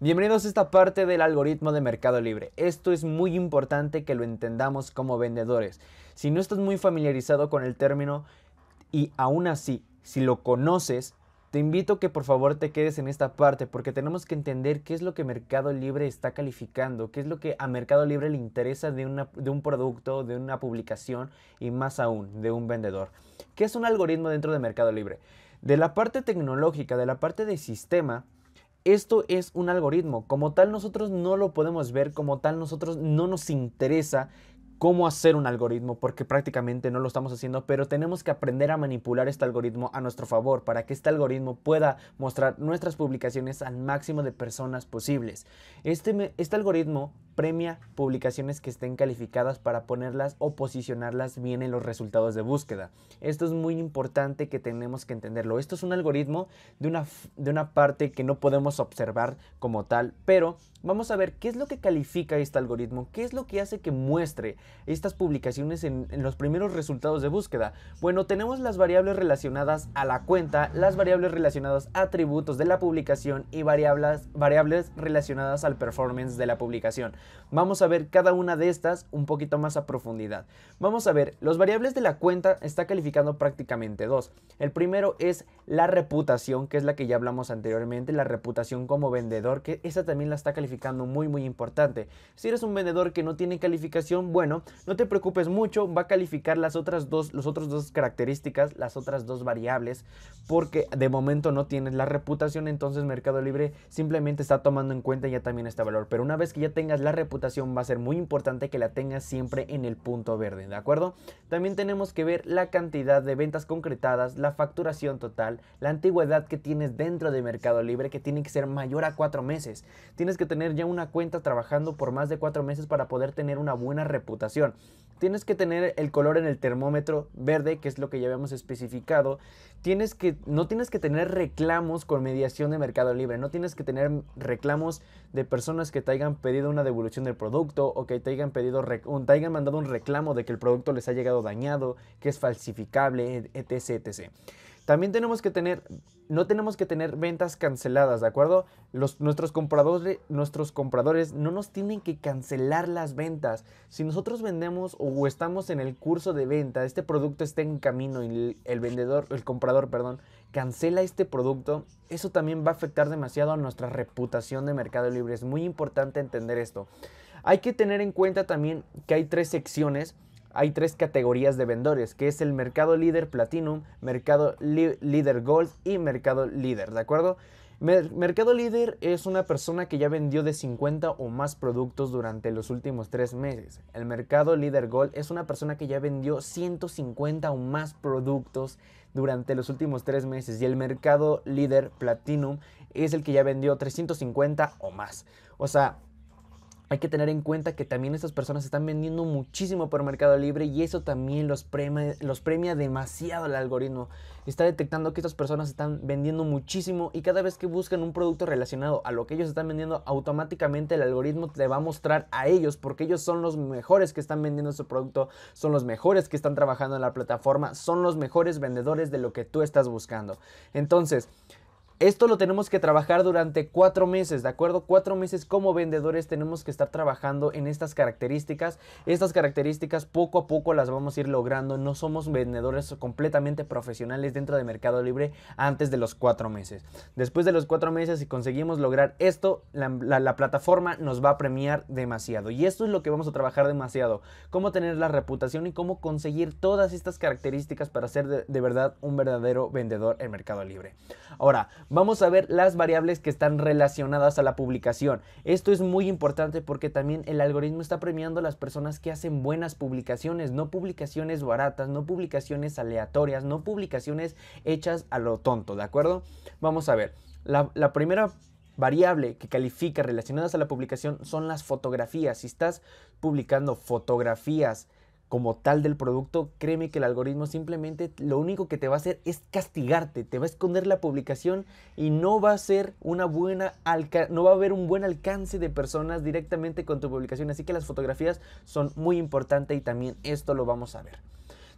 Bienvenidos a esta parte del algoritmo de Mercado Libre. Esto es muy importante que lo entendamos como vendedores. Si no estás muy familiarizado con el término y aún así, si lo conoces, te invito que por favor te quedes en esta parte porque tenemos que entender qué es lo que Mercado Libre está calificando, qué es lo que a Mercado Libre le interesa de, de un producto, de una publicación y más aún de un vendedor. ¿Qué es un algoritmo dentro de Mercado Libre? De la parte tecnológica, de la parte de sistema, esto es un algoritmo. Como tal nosotros no lo podemos ver, como tal nosotros no nos interesa cómo hacer un algoritmo, porque prácticamente no lo estamos haciendo, pero tenemos que aprender a manipular este algoritmo a nuestro favor para que este algoritmo pueda mostrar nuestras publicaciones al máximo de personas posibles. Este, este algoritmo premia publicaciones que estén calificadas para ponerlas o posicionarlas bien en los resultados de búsqueda. Esto es muy importante que tenemos que entenderlo. Esto es un algoritmo de una, de una parte que no podemos observar como tal, pero vamos a ver qué es lo que califica este algoritmo, qué es lo que hace que muestre estas publicaciones en, los primeros resultados de búsqueda? Bueno, tenemos las variables relacionadas a la cuenta, las variables relacionadas a atributos de la publicación y variables, variables relacionadas al performance de la publicación. Vamos a ver cada una de estas un poquito más a profundidad. Vamos a ver, los variables de la cuenta está calificando prácticamente dos. El primero es la reputación, que es la que ya hablamos anteriormente, la reputación como vendedor, que esa también la está calificando muy muy importante. Si eres un vendedor que no tiene calificación, bueno, ¿no? te preocupes mucho, va a calificar las otras dos, las otras dos características, las otras dos variables, porque de momento no tienes la reputación, entonces Mercado Libre simplemente está tomando en cuenta ya también este valor. Pero una vez que ya tengas la reputación, va a ser muy importante que la tengas siempre en el punto verde, ¿de acuerdo? También tenemos que ver la cantidad de ventas concretadas, la facturación total, la antigüedad que tienes dentro de Mercado Libre, que tiene que ser mayor a cuatro meses. Tienes que tener ya una cuenta trabajando por más de cuatro meses para poder tener una buena reputación Tienes que tener el color en el termómetro verde, que es lo que ya habíamos especificado. Tienes que, no tienes que tener reclamos con mediación de Mercado Libre. No tienes que tener reclamos de personas que te hayan pedido una devolución del producto o que te hayan, pedido, te hayan mandado un reclamo de que el producto les ha llegado dañado, que es falsificable, etc. etc. También tenemos que tener, no tenemos que tener ventas canceladas, ¿de acuerdo? Los, nuestros, compradores, nuestros compradores no nos tienen que cancelar las ventas. Si nosotros vendemos o estamos en el curso de venta, este producto está en camino y el, vendedor, el comprador, perdón, cancela este producto, eso también va a afectar demasiado a nuestra reputación de Mercado Libre. Es muy importante entender esto. Hay que tener en cuenta también que hay tres secciones hay tres categorías de vendedores, que es el mercado líder Platinum, mercado líder Gold y mercado líder, ¿de acuerdo? mercado líder es una persona que ya vendió de 50 o más productos durante los últimos tres meses. El mercado líder Gold es una persona que ya vendió 150 o más productos durante los últimos tres meses. Y el mercado líder Platinum es el que ya vendió 350 o más. O sea, hay que tener en cuenta que también estas personas están vendiendo muchísimo por Mercado Libre y eso también los premia, los premia demasiado el algoritmo. Está detectando que estas personas están vendiendo muchísimo y cada vez que buscan un producto relacionado a lo que ellos están vendiendo, automáticamente el algoritmo te va a mostrar a ellos porque ellos son los mejores que están vendiendo ese producto, son los mejores que están trabajando en la plataforma, son los mejores vendedores de lo que tú estás buscando. Entonces, esto lo tenemos que trabajar durante cuatro meses, ¿de acuerdo? Cuatro meses como vendedores tenemos que estar trabajando en estas características. Estas características poco a poco las vamos a ir logrando. No somos vendedores completamente profesionales dentro de Mercado Libre antes de los cuatro meses. Después de los cuatro meses, si conseguimos lograr esto, la, plataforma nos va a premiar demasiado. Y esto es lo que vamos a trabajar demasiado. Cómo tener la reputación y cómo conseguir todas estas características para ser de verdad un verdadero vendedor en Mercado Libre. Ahora, vamos a ver las variables que están relacionadas a la publicación. Esto es muy importante porque también el algoritmo está premiando a las personas que hacen buenas publicaciones, no publicaciones baratas, no publicaciones aleatorias, no publicaciones hechas a lo tonto, ¿de acuerdo? Vamos a ver. La, la primera variable que califica relacionadas a la publicación son las fotografías. Si estás publicando fotografías como tal del producto, créeme que el algoritmo simplemente lo único que te va a hacer es castigarte, te va a esconder la publicación y no va a ser una buena no va a haber un buen alcance de personas directamente con tu publicación, así que las fotografías son muy importantes y también esto lo vamos a ver.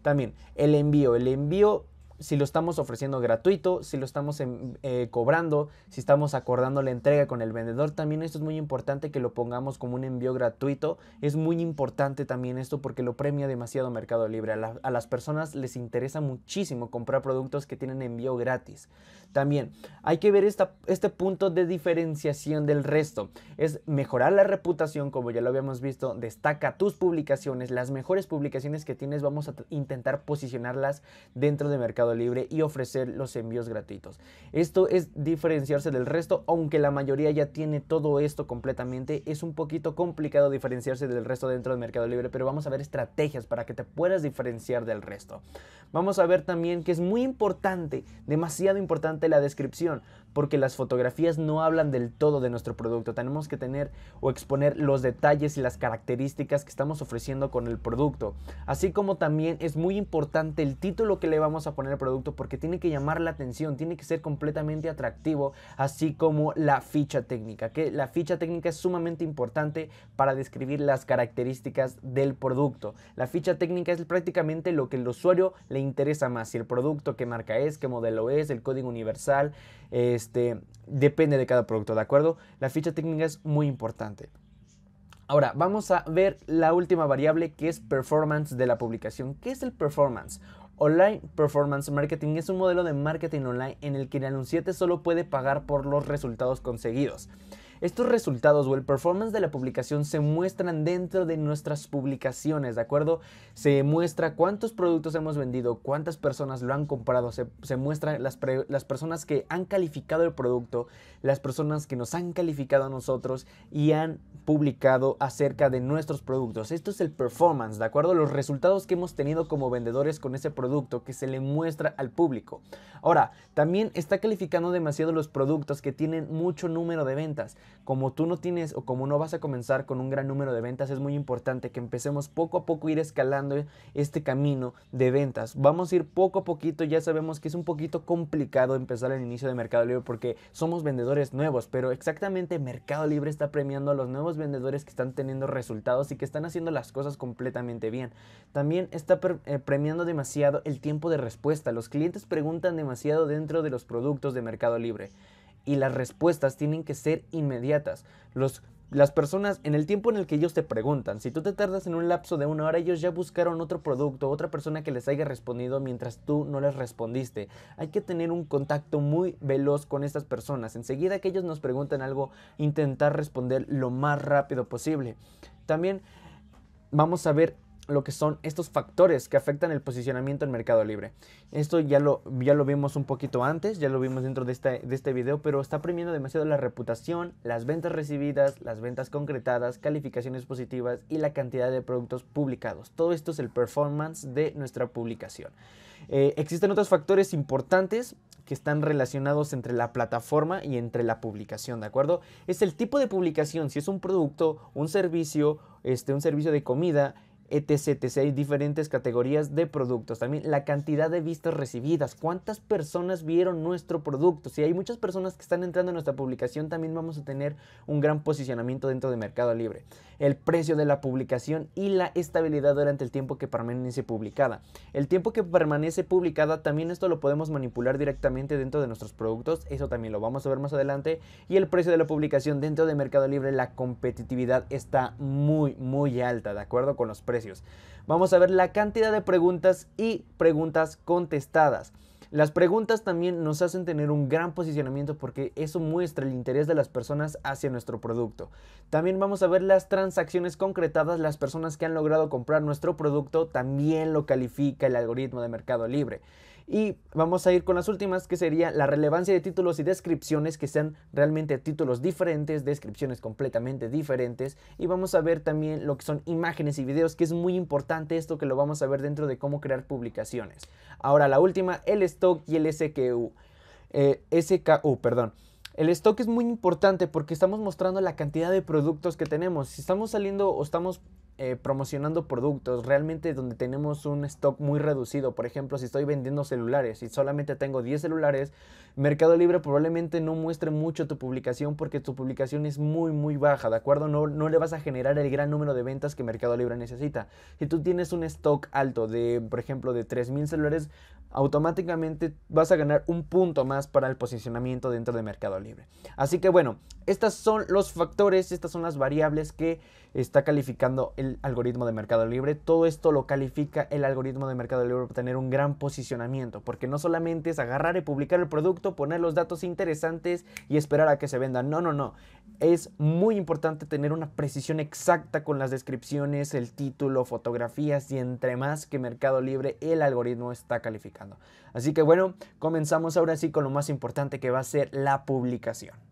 También el envío, el envío si lo estamos ofreciendo gratuito, si lo estamos em, eh, cobrando, si estamos acordando la entrega con el vendedor. También esto es muy importante que lo pongamos como un envío gratuito. Es muy importante también esto porque lo premia demasiado Mercado Libre. A, a las personas les interesa muchísimo comprar productos que tienen envío gratis. También hay que ver este punto de diferenciación del resto. Es mejorar la reputación, como ya lo habíamos visto. Destaca tus publicaciones, las mejores publicaciones que tienes. Vamos a intentar posicionarlas dentro de Mercado Libre y ofrecer los envíos gratuitos. Esto es diferenciarse del resto, aunque la mayoría ya tiene todo esto completamente. Es un poquito complicado diferenciarse del resto dentro de Mercado Libre, pero vamos a ver estrategias para que te puedas diferenciar del resto. Vamos a ver también que es muy importante, demasiado importante la descripción, porque las fotografías no hablan del todo de nuestro producto. Tenemos que tener o exponer los detalles y las características que estamos ofreciendo con el producto. Así como también es muy importante el título que le vamos a poner al producto porque tiene que llamar la atención, tiene que ser completamente atractivo, así como la ficha técnica, que la ficha técnica es sumamente importante para describir las características del producto. La ficha técnica es prácticamente lo que el usuario le interesa más, si el producto, qué marca es, qué modelo es, el código universal este, depende de cada producto, ¿de acuerdo? La ficha técnica es muy importante. Ahora, vamos a ver la última variable que es performance de la publicación. ¿Qué es el performance? Online Performance Marketing es un modelo de marketing online en el que el anunciante solo puede pagar por los resultados conseguidos. Estos resultados o el performance de la publicación se muestran dentro de nuestras publicaciones, ¿de acuerdo? Se muestra cuántos productos hemos vendido, cuántas personas lo han comprado, se, muestran las, las personas que han calificado el producto, las personas que nos han calificado a nosotros y han publicado acerca de nuestros productos. Esto es el performance, ¿de acuerdo? Los resultados que hemos tenido como vendedores con ese producto que se le muestra al público. Ahora, también está calificando demasiado los productos que tienen mucho número de ventas como tú no tienes o como no vas a comenzar con un gran número de ventas, es muy importante que empecemos poco a poco ir escalando este camino de ventas. Vamos a ir poco a poquito, ya sabemos que es un poquito complicado empezar el inicio de Mercado Libre porque somos vendedores nuevos, pero exactamente Mercado Libre está premiando a los nuevos vendedores que están teniendo resultados y que están haciendo las cosas completamente bien. También está eh, premiando demasiado el tiempo de respuesta. Los clientes preguntan demasiado dentro de los productos de Mercado Libre y las respuestas tienen que ser inmediatas. Los las personas, en el tiempo en el que ellos te preguntan, si tú te tardas en un lapso de una hora, ellos ya buscaron otro producto, otra persona que les haya respondido mientras tú no les respondiste. Hay que tener un contacto muy veloz con estas personas. Enseguida que ellos nos preguntan algo, intentar responder lo más rápido posible. También vamos a ver lo que son estos factores que afectan el posicionamiento en Mercado Libre. Esto ya lo, ya lo vimos un poquito antes, ya lo vimos dentro de este, de este video, pero está premiando demasiado la reputación, las ventas recibidas, las ventas concretadas, calificaciones positivas y la cantidad de productos publicados. Todo esto es el performance de nuestra publicación. Eh, existen otros factores importantes que están relacionados entre la plataforma y entre la publicación, ¿de acuerdo? Es el tipo de publicación, si es un producto, un servicio, este, un servicio de comida, etc, etc. Hay diferentes categorías de productos. También la cantidad de vistas recibidas. ¿Cuántas personas vieron nuestro producto? Si hay muchas personas que están entrando en nuestra publicación, también vamos a tener un gran posicionamiento dentro de Mercado Libre. El precio de la publicación y la estabilidad durante el tiempo que permanece publicada. El tiempo que permanece publicada, también esto lo podemos manipular directamente dentro de nuestros productos. Eso también lo vamos a ver más adelante. Y el precio de la publicación dentro de Mercado Libre, la competitividad está muy, muy alta, ¿de acuerdo? Con los precios Vamos a ver la cantidad de preguntas y preguntas contestadas. Las preguntas también nos hacen tener un gran posicionamiento porque eso muestra el interés de las personas hacia nuestro producto. También vamos a ver las transacciones concretadas, las personas que han logrado comprar nuestro producto también lo califica el algoritmo de Mercado Libre. Y vamos a ir con las últimas, que sería la relevancia de títulos y descripciones que sean realmente títulos diferentes, descripciones completamente diferentes. Y vamos a ver también lo que son imágenes y videos, que es muy importante esto que lo vamos a ver dentro de cómo crear publicaciones. Ahora la última, el stock y el SKU. Eh, SKU, perdón. El stock es muy importante porque estamos mostrando la cantidad de productos que tenemos. Si estamos saliendo o estamos eh, promocionando productos, realmente donde tenemos un stock muy reducido. Por ejemplo, si estoy vendiendo celulares y solamente tengo 10 celulares, Mercado Libre probablemente no muestre mucho tu publicación porque tu publicación es muy, muy baja, ¿de acuerdo? No, no le vas a generar el gran número de ventas que Mercado Libre necesita. Si tú tienes un stock alto de, por ejemplo, de 3.000 celulares, automáticamente vas a ganar un punto más para el posicionamiento dentro de Mercado Libre. Así que bueno, estos son los factores, estas son las variables que está calificando el algoritmo de Mercado Libre. Todo esto lo califica el algoritmo de Mercado Libre para tener un gran posicionamiento, porque no solamente es agarrar y publicar el producto, poner los datos interesantes y esperar a que se venda. No, no, no. Es muy importante tener una precisión exacta con las descripciones, el título, fotografías y entre más que Mercado Libre el algoritmo está calificando. Así que bueno, comenzamos ahora sí con lo más importante que va a ser la publicación.